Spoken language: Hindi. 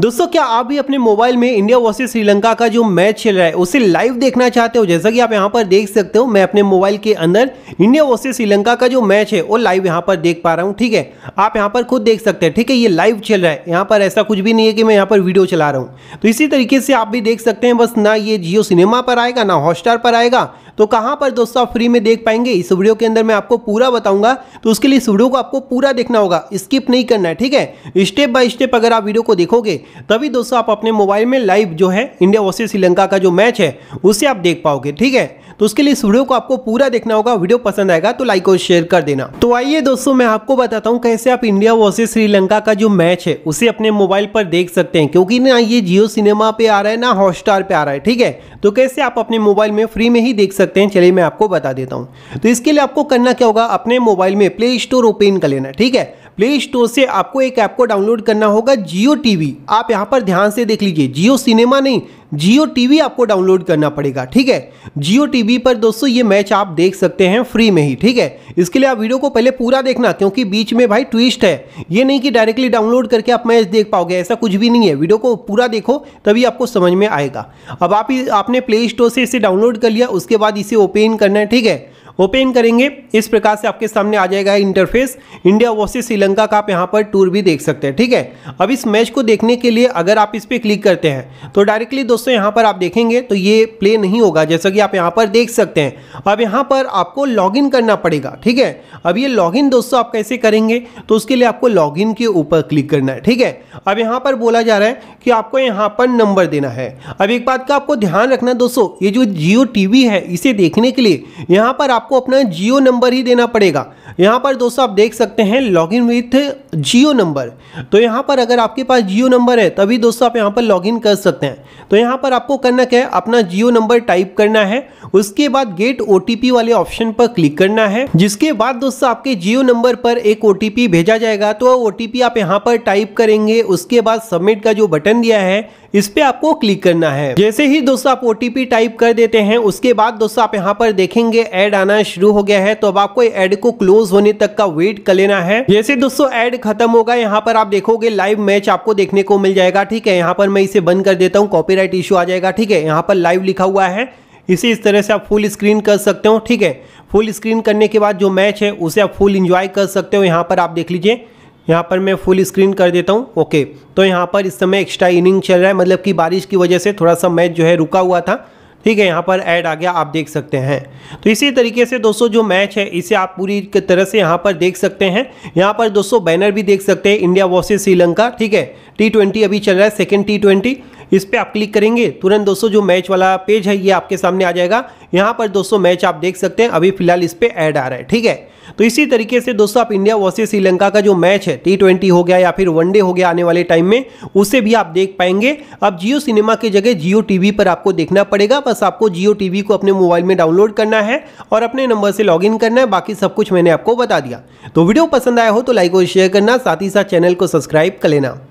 दोस्तों क्या आप भी अपने मोबाइल में इंडिया वर्सेस श्रीलंका का जो मैच चल रहा है उसे लाइव देखना चाहते हो जैसा कि आप यहाँ पर देख सकते हो मैं अपने मोबाइल के अंदर इंडिया वर्सेस श्रीलंका का जो मैच है वो लाइव यहाँ पर देख पा रहा हूँ ठीक है आप यहाँ पर खुद देख सकते हैं ठीक है ये लाइव चल रहा है यहाँ पर ऐसा कुछ भी नहीं है कि मैं यहाँ पर वीडियो चला रहा हूँ तो इसी तरीके से आप भी देख सकते हैं बस ना ये जियो सिनेमा पर आएगा ना हॉटस्टार पर आएगा तो कहाँ पर दोस्तों आप फ्री में देख पाएंगे इस वीडियो के अंदर मैं आपको पूरा बताऊंगा तो उसके लिए इस वीडियो को आपको पूरा देखना होगा स्किप नहीं करना है ठीक है स्टेप बाय स्टेप अगर आप वीडियो को देखोगे तभी दोस्तों आप अपने मोबाइल में लाइव जो है इंडिया वर्सेज श्रीलंका का जो मैच है उसे आप देख पाओगे ठीक है तो उसके लिए इस वीडियो को आपको पूरा देखना होगा वीडियो पसंद आएगा तो लाइक और शेयर कर देना तो आइए दोस्तों मैं आपको बताता हूँ कैसे आप इंडिया वर्सेज श्रीलंका का जो मैच है उसे अपने मोबाइल पर देख सकते हैं क्योंकि ना ये जियो सिनेमा पे आ रहा है ना हॉटस्टार पे आ रहा है ठीक है तो कैसे आप अपने मोबाइल में फ्री में ही देख सकते हैं चलिए मैं आपको बता देता हूँ तो इसके लिए आपको करना क्या होगा अपने मोबाइल में प्ले स्टोर ओपन कर लेना ठीक है प्ले स्टोर से आपको एक ऐप को डाउनलोड करना होगा जियो टीवी आप यहाँ पर ध्यान से देख लीजिए जियो सिनेमा नहीं जियो टीवी आपको डाउनलोड करना पड़ेगा ठीक है जियो टीवी पर दोस्तों ये मैच आप देख सकते हैं फ्री में ही ठीक है इसके लिए आप वीडियो को पहले पूरा देखना क्योंकि बीच में भाई ट्विस्ट है ये नहीं कि डायरेक्टली डाउनलोड करके आप मैच देख पाओगे ऐसा कुछ भी नहीं है वीडियो को पूरा देखो तभी आपको समझ में आएगा अब आप आपने प्ले स्टोर से इसे डाउनलोड कर लिया उसके बाद इसे ओपन करना है ठीक है ओपन करेंगे इस प्रकार से आपके सामने आ जाएगा इंटरफेस इंडिया वर्सेज श्रीलंका का आप यहाँ पर टूर भी देख सकते हैं ठीक है अब इस मैच को देखने के लिए अगर आप इस पर क्लिक करते हैं तो डायरेक्टली दोस्तों यहाँ पर आप देखेंगे तो ये प्ले नहीं होगा जैसा कि आप यहाँ पर देख सकते हैं अब यहाँ पर आपको लॉग करना पड़ेगा ठीक है अब ये लॉग दोस्तों आप कैसे करेंगे तो उसके लिए आपको लॉग के ऊपर क्लिक करना है ठीक है अब यहाँ पर बोला जा रहा है कि आपको यहाँ पर नंबर देना है अब एक बात का आपको ध्यान रखना दोस्तों ये जो जियो टी है इसे देखने के लिए यहाँ पर आपको आपको अपना जियो नंबर ही देना पड़ेगा यहाँ पर दोस्तों आप देख सकते हैं log in with Jio number तो यहाँ पर अगर आपके पास जियो नंबर है तभी दोस्तों आप यहाँ पर लॉग इन कर सकते हैं तो यहाँ पर आपको करना क्या है अपना जियो नंबर टाइप करना है उसके बाद गेट ओ वाले ऑप्शन पर क्लिक करना है जिसके बाद दोस्तों आपके जियो नंबर पर एक ओ भेजा जाएगा तो ओ आप यहाँ पर टाइप करेंगे उसके बाद सबमिट का जो बटन दिया है इस पर आपको क्लिक करना है जैसे ही दोस्तों आप ओ टाइप कर देते हैं उसके बाद दोस्तों आप यहाँ पर देखेंगे एड आना दिखना शुरू हो गया है तो अब आपको एड को क्लोज होने तक का वेट कर लेना है जैसे दोस्तों एड खत्म होगा यहाँ पर आप देखोगे लाइव मैच आपको देखने को मिल जाएगा ठीक है यहाँ पर मैं इसे बंद कर देता हूँ कॉपीराइट इश्यू आ जाएगा ठीक है यहाँ पर लाइव लिखा हुआ है इसी इस तरह से आप फुल स्क्रीन कर सकते हो ठीक है फुल स्क्रीन करने के बाद जो मैच है उसे आप फुल इंजॉय कर सकते हो यहाँ पर आप देख लीजिए यहाँ पर मैं फुल स्क्रीन कर देता हूँ ओके तो यहाँ पर इस समय एक्स्ट्रा इनिंग चल रहा है मतलब कि बारिश की वजह से थोड़ा सा मैच जो है रुका हुआ था ठीक है यहाँ पर ऐड आ गया आप देख सकते हैं तो इसी तरीके से दोस्तों जो मैच है इसे आप पूरी तरह से यहाँ पर देख सकते हैं यहाँ पर दोस्तों बैनर भी देख सकते हैं इंडिया वर्सेज श्रीलंका ठीक है टी ट्वेंटी अभी चल रहा है सेकेंड टी ट्वेंटी इस पर आप क्लिक करेंगे तुरंत दोस्तों जो मैच वाला पेज है ये आपके सामने आ जाएगा यहाँ पर दोस्तों मैच आप देख सकते हैं अभी फिलहाल इस पर ऐड आ रहा है ठीक है तो इसी तरीके से दोस्तों आप इंडिया वर्सेज श्रीलंका का जो मैच है टी ट्वेंटी हो गया या फिर वनडे हो गया आने वाले टाइम में उसे भी आप देख पाएंगे अब जियो सिनेमा की जगह जियो टीवी पर आपको देखना पड़ेगा बस आपको जियो टीवी को अपने मोबाइल में डाउनलोड करना है और अपने नंबर से लॉग करना है बाकी सब कुछ मैंने आपको बता दिया तो वीडियो पसंद आया हो तो लाइक और शेयर करना साथ ही साथ चैनल को सब्सक्राइब कर लेना